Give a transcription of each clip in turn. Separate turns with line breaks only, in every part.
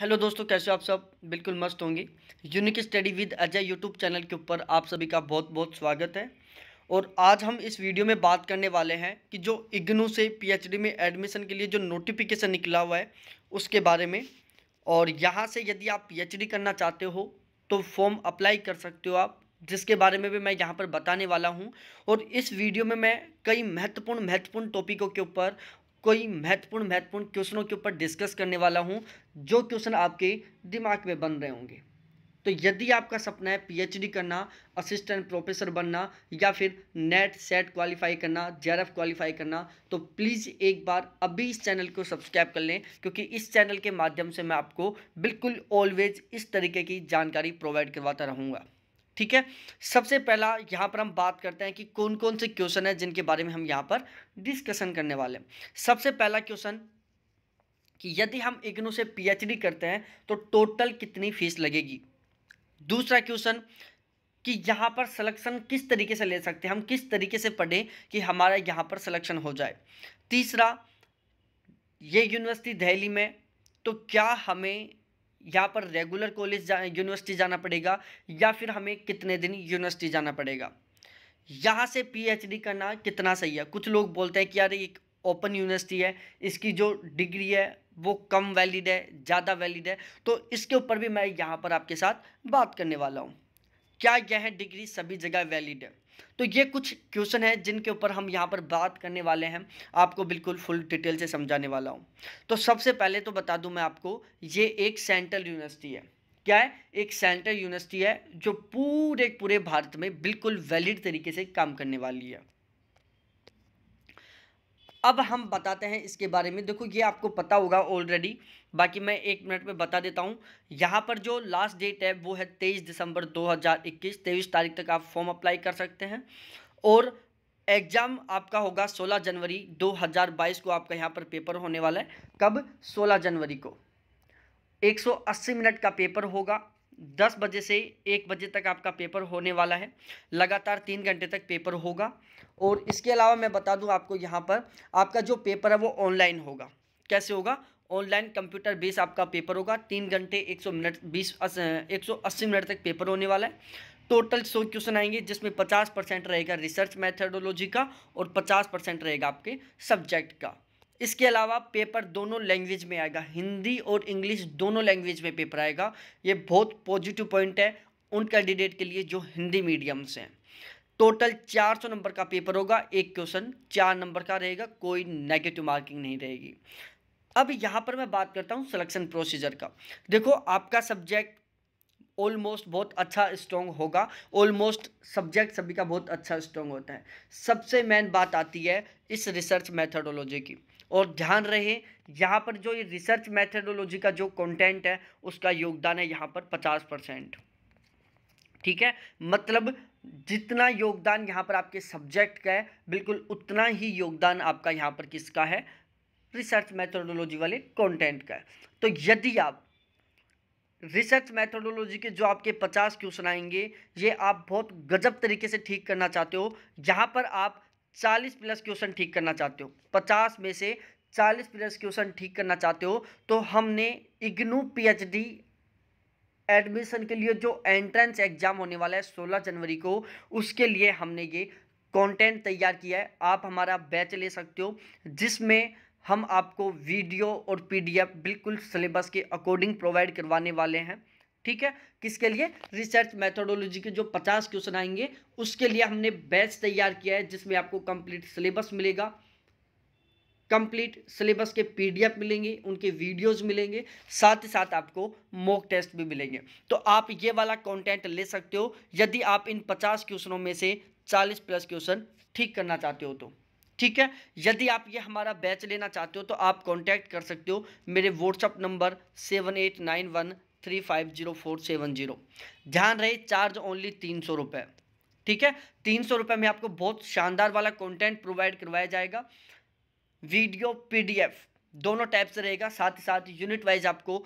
hello दोस्तों कैसे हो आप सब बिल्कुल मस्त होंगे unique study with Ajay YouTube channel के ऊपर आप सभी का बहुत बहुत स्वागत है और आज हम इस वीडियो में बात करने वाले हैं कि जो इग्नू से पीएचडी में एडमिशन के लिए जो नोटिफिकेशन निकला हुआ है उसके बारे में और यहाँ से यदि आप पीएचडी करना चाहते हो तो फॉर्म अप्लाई कर सकते हो आप जिसके बारे में भी मैं यहाँ पर बताने वाला हूँ और इस वीडियो में मैं कई महत्वपूर्ण महत्वपूर्ण टॉपिकों के ऊपर कोई महत्वपूर्ण महत्वपूर्ण क्वेश्चनों के ऊपर डिस्कस करने वाला हूँ जो क्वेश्चन आपके दिमाग में बन रहे होंगे तो यदि आपका सपना है पीएचडी करना असिस्टेंट प्रोफेसर बनना या फिर नेट सेट क्वालिफाई करना जेआरएफ क्वालिफाई करना तो प्लीज़ एक बार अभी इस चैनल को सब्सक्राइब कर लें क्योंकि इस चैनल के माध्यम से मैं आपको बिल्कुल ऑलवेज इस तरीके की जानकारी प्रोवाइड करवाता रहूँगा ठीक है सबसे पहला यहाँ पर हम बात करते हैं कि कौन कौन से क्वेश्चन है जिनके बारे में हम यहाँ पर डिस्कशन करने वाले हैं सबसे पहला क्वेश्चन कि यदि हम इग्नू से पीएचडी करते हैं तो टोटल कितनी फीस लगेगी दूसरा क्वेश्चन कि यहाँ पर सिलेक्शन किस तरीके से ले सकते हैं हम किस तरीके से पढ़ें कि हमारा यहाँ पर सिलेक्शन हो जाए तीसरा ये यूनिवर्सिटी दहली में तो क्या हमें यहाँ पर रेगुलर कॉलेज जा यूनिवर्सिटी जाना पड़ेगा या फिर हमें कितने दिन यूनिवर्सिटी जाना पड़ेगा यहाँ से पीएचडी करना कितना सही है कुछ लोग बोलते हैं कि यार एक ओपन यूनिवर्सिटी है इसकी जो डिग्री है वो कम वैलिड है ज़्यादा वैलिड है तो इसके ऊपर भी मैं यहाँ पर आपके साथ बात करने वाला हूँ क्या यह डिग्री सभी जगह वैलिड है तो ये कुछ क्वेश्चन है जिनके ऊपर हम यहाँ पर बात करने वाले हैं आपको बिल्कुल फुल डिटेल से समझाने वाला हूँ तो सबसे पहले तो बता दूँ मैं आपको ये एक सेंट्रल यूनिवर्सिटी है क्या है एक सेंट्रल यूनिवर्सिटी है जो पूरे पूरे भारत में बिल्कुल वैलिड तरीके से काम करने वाली है अब हम बताते हैं इसके बारे में देखो ये आपको पता होगा ऑलरेडी बाकी मैं एक मिनट में बता देता हूँ यहाँ पर जो लास्ट डेट है वो है तेईस दिसंबर 2021 हज़ार तारीख तक आप फॉर्म अप्लाई कर सकते हैं और एग्ज़ाम आपका होगा 16 जनवरी 2022 को आपका यहाँ पर पेपर होने वाला है कब 16 जनवरी को 180 मिनट का पेपर होगा दस बजे से एक बजे तक आपका पेपर होने वाला है लगातार तीन घंटे तक पेपर होगा और इसके अलावा मैं बता दूँ आपको यहाँ पर आपका जो पेपर है वो ऑनलाइन होगा कैसे होगा ऑनलाइन कंप्यूटर बेस आपका पेपर होगा तीन घंटे एक सौ मिनट बीस एक सौ अस्सी मिनट तक पेपर होने वाला है टोटल सौ क्वेश्चन आएंगे जिसमें पचास परसेंट रहेगा रिसर्च मैथडोलॉजी का और पचास परसेंट रहेगा आपके सब्जेक्ट का इसके अलावा पेपर दोनों लैंग्वेज में आएगा हिंदी और इंग्लिश दोनों लैंग्वेज में पेपर आएगा ये बहुत पॉजिटिव पॉइंट है उन कैंडिडेट के लिए जो हिंदी मीडियम से हैं टोटल 400 नंबर का पेपर होगा एक क्वेश्चन चार नंबर का रहेगा कोई नेगेटिव मार्किंग नहीं रहेगी अब यहाँ पर मैं बात करता हूँ सिलेक्शन प्रोसीजर का देखो आपका सब्जेक्ट ऑलमोस्ट बहुत अच्छा स्ट्रॉन्ग होगा ऑलमोस्ट सब्जेक्ट सभी का बहुत अच्छा स्ट्रॉन्ग होता है सबसे मेन बात आती है इस रिसर्च मैथडोलॉजी की और ध्यान रहे यहाँ पर जो ये रिसर्च मैथडोलॉजी का जो कॉन्टेंट है उसका योगदान है यहाँ पर पचास परसेंट ठीक है मतलब जितना योगदान यहाँ पर आपके सब्जेक्ट का है बिल्कुल उतना ही योगदान आपका यहाँ पर किसका है रिसर्च मैथोडोलॉजी वाले कंटेंट का है तो यदि आप रिसर्च मैथोडोलॉजी के जो आपके पचास क्वेश्चन आएंगे ये आप बहुत गजब तरीके से ठीक करना चाहते हो यहाँ पर आप चालीस प्लस क्वेश्चन ठीक करना चाहते हो पचास में से चालीस प्लस क्वेश्चन ठीक करना चाहते हो तो हमने इग्नू पीएचडी एडमिशन के लिए जो एंट्रेंस एग्जाम होने वाला है सोलह जनवरी को उसके लिए हमने ये कॉन्टेंट तैयार किया है आप हमारा बैच ले सकते हो जिसमें हम आपको वीडियो और पीडीएफ बिल्कुल सिलेबस के अकॉर्डिंग प्रोवाइड करवाने वाले हैं ठीक है किसके लिए रिसर्च मेथोडोलॉजी के जो पचास क्वेश्चन आएंगे उसके लिए हमने बैच तैयार किया है जिसमें आपको कंप्लीट सिलेबस मिलेगा कंप्लीट सिलेबस के पीडीएफ मिलेंगे उनके वीडियोस मिलेंगे साथ ही साथ आपको मॉक टेस्ट भी मिलेंगे तो आप ये वाला कंटेंट ले सकते हो यदि आप इन पचास क्वेश्चनों में से चालीस प्लस क्वेश्चन ठीक करना चाहते हो तो ठीक है यदि आप ये हमारा बैच लेना चाहते हो तो आप कॉन्टैक्ट कर सकते हो मेरे WhatsApp number seven eight nine one three five zero four seven zero ध्यान रहे चार्ज ओनली तीन सौ रुपये ठीक है तीन सौ रुपये में आपको बहुत शानदार वाला कॉन्टेंट प्रोवाइड करवाया जाएगा वीडियो एफ दोनों टाइप से रहेगा साथ ही साथ यूनिट वाइज आपको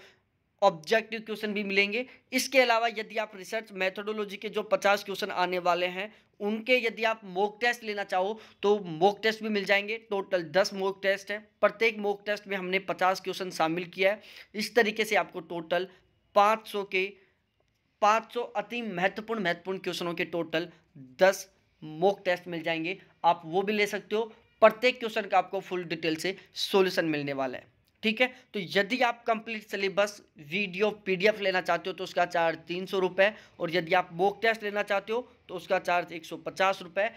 ऑब्जेक्टिव क्वेश्चन भी मिलेंगे इसके अलावा यदि आप रिसर्च मेथोडोलॉजी के जो पचास क्वेश्चन आने वाले हैं उनके यदि आप मॉक टेस्ट लेना चाहो तो मॉक टेस्ट भी मिल जाएंगे टोटल दस मॉक टेस्ट हैं प्रत्येक मॉक टेस्ट में हमने पचास क्वेश्चन शामिल किया है इस तरीके से आपको टोटल पाँच सौ के पाँच सौ अति महत्वपूर्ण महत्वपूर्ण क्वेश्चनों के टोटल दस मॉक टेस्ट मिल जाएंगे आप वो भी ले सकते हो प्रत्येक क्वेश्चन का आपको फुल डिटेल से सोल्यूशन मिलने वाला है ठीक है तो यदि आप कंप्लीट सिलेबस वीडियो पीडीएफ लेना चाहते हो तो उसका चार्ज तीन सौ रुपये और यदि आप बुक टेस्ट लेना चाहते हो तो उसका चार्ज एक सौ पचास रुपये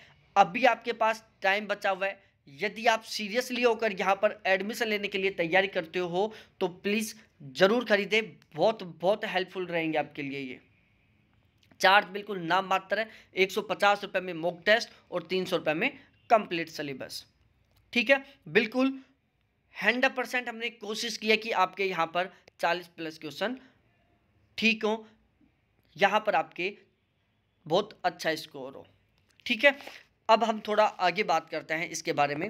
अभी आपके पास टाइम बचा हुआ है यदि आप सीरियसली होकर यहाँ पर एडमिशन लेने के लिए तैयारी करते हो तो प्लीज़ ज़रूर खरीदें बहुत बहुत हेल्पफुल रहेंगे आपके लिए ये चार्ज बिल्कुल नाम मात्र है एक सौ पचास रुपये में मॉक टेस्ट और तीन सौ रुपये में कंप्लीट सिलेबस ठीक है बिल्कुल हंड्रेड परसेंट हमने कोशिश किया कि आपके यहाँ पर चालीस प्लस क्वेश्चन ठीक हो यहाँ पर आपके बहुत अच्छा स्कोर हो ठीक है अब हम थोड़ा आगे बात करते हैं इसके बारे में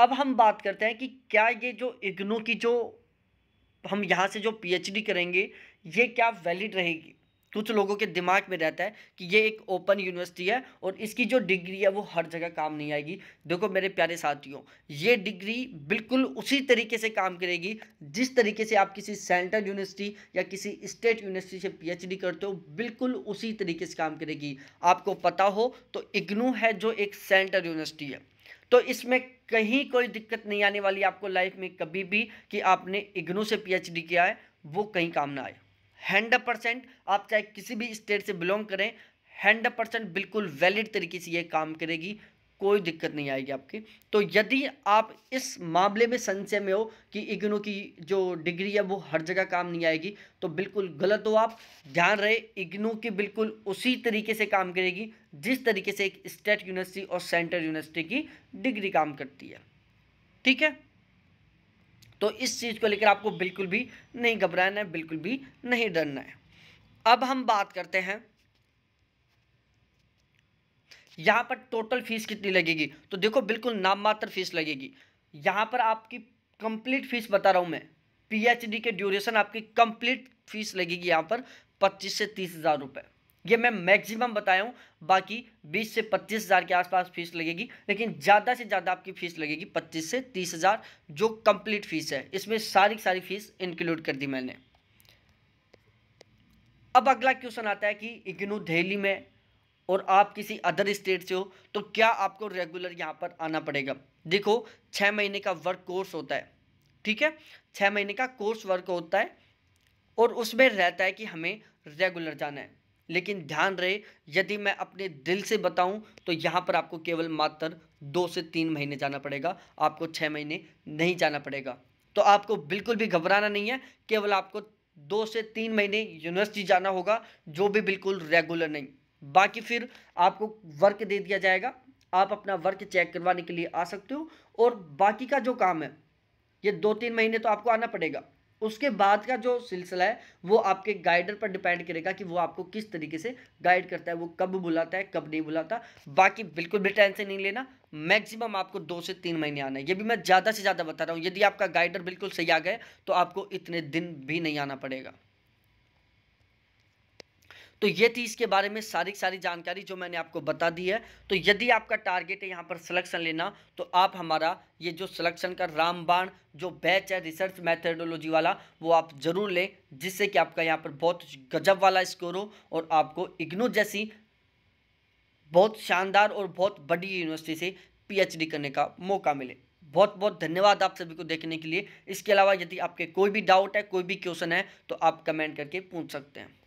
अब हम बात करते हैं कि क्या ये जो इग्नो की जो हम यहाँ से जो पीएचडी करेंगे ये क्या वैलिड रहेगी कुछ लोगों के दिमाग में रहता है कि ये एक ओपन यूनिवर्सिटी है और इसकी जो डिग्री है वो हर जगह काम नहीं आएगी देखो मेरे प्यारे साथियों ये डिग्री बिल्कुल उसी तरीके से काम करेगी जिस तरीके से आप किसी सेंट्रल यूनिवर्सिटी या किसी स्टेट यूनिवर्सिटी से पीएचडी करते हो बिल्कुल उसी तरीके से काम करेगी आपको पता हो तो इग्नू है जो एक सेंट्रल यूनिवर्सिटी है तो इसमें कहीं कोई दिक्कत नहीं आने वाली आपको लाइफ में कभी भी कि आपने इग्नू से पी किया है वो कहीं काम ना आए हंड्रेड परसेंट आप चाहे किसी भी स्टेट से बिलोंग करें हंड्रेड परसेंट बिल्कुल वैलिड तरीके से ये काम करेगी कोई दिक्कत नहीं आएगी आपकी तो यदि आप इस मामले में संशय में हो कि इग्नो की जो डिग्री है वो हर जगह काम नहीं आएगी तो बिल्कुल गलत हो आप ध्यान रहे इग्नो की बिल्कुल उसी तरीके से काम करेगी जिस तरीके से एक स्टेट यूनिवर्सिटी और सेंट्रल यूनिवर्सिटी की डिग्री काम करती है ठीक है तो इस चीज़ को लेकर आपको बिल्कुल भी नहीं घबराना है बिल्कुल भी नहीं डरना है अब हम बात करते हैं यहाँ पर टोटल फीस कितनी लगेगी तो देखो बिल्कुल नाम मात्र फीस लगेगी यहाँ पर आपकी कंप्लीट फीस बता रहा हूँ मैं पीएचडी के ड्यूरेशन आपकी कंप्लीट फीस लगेगी यहाँ पर पच्चीस से तीस हज़ार रुपये ये मैं मैक्सिमम बताया हूँ बाकी 20 से पच्चीस हज़ार के आसपास फीस लगेगी लेकिन ज़्यादा से ज़्यादा आपकी फ़ीस लगेगी 25 से तीस हज़ार जो कंप्लीट फीस है इसमें सारी सारी फीस इंक्लूड कर दी मैंने अब अगला क्वेश्चन आता है कि इग्नू दिल्ली में और आप किसी अदर स्टेट से हो तो क्या आपको रेगुलर यहाँ पर आना पड़ेगा देखो छः महीने का वर्क कोर्स होता है ठीक है छः महीने का कोर्स वर्क होता है और उसमें रहता है कि हमें रेगुलर जाना है लेकिन ध्यान रहे यदि मैं अपने दिल से बताऊं तो यहाँ पर आपको केवल मात्र दो से तीन महीने जाना पड़ेगा आपको छः महीने नहीं जाना पड़ेगा तो आपको बिल्कुल भी घबराना नहीं है केवल आपको दो से तीन महीने यूनिवर्सिटी जाना होगा जो भी बिल्कुल रेगुलर नहीं बाकी फिर आपको वर्क दे दिया जाएगा आप अपना वर्क चेक करवाने के लिए आ सकते हो और बाकी का जो काम है ये दो तीन महीने तो आपको आना पड़ेगा उसके बाद का जो सिलसिला है वो आपके गाइडर पर डिपेंड करेगा कि वो आपको किस तरीके से गाइड करता है वो कब बुलाता है कब नहीं बुलाता बाकी बिल्कुल भी टेंशन नहीं लेना मैक्सिमम आपको दो से तीन महीने आना है ये भी मैं ज़्यादा से ज़्यादा बता रहा हूँ यदि आपका गाइडर बिल्कुल सही आ गए तो आपको इतने दिन भी नहीं आना पड़ेगा तो ये थी इसके बारे में सारी सारी जानकारी जो मैंने आपको बता दी है तो यदि आपका टारगेट है यहाँ पर सिलेक्शन लेना तो आप हमारा ये जो सिलेक्शन का रामबाण जो बैच है रिसर्च मैथडोलॉजी वाला वो आप ज़रूर लें जिससे कि आपका यहाँ पर बहुत गजब वाला स्कोर हो और आपको इग्नू जैसी बहुत शानदार और बहुत बड़ी यूनिवर्सिटी से पीएचडी करने का मौका मिले बहुत बहुत धन्यवाद आप सभी को देखने के लिए इसके अलावा यदि आपके कोई भी डाउट है कोई भी क्वेश्चन है तो आप कमेंट करके पूछ सकते हैं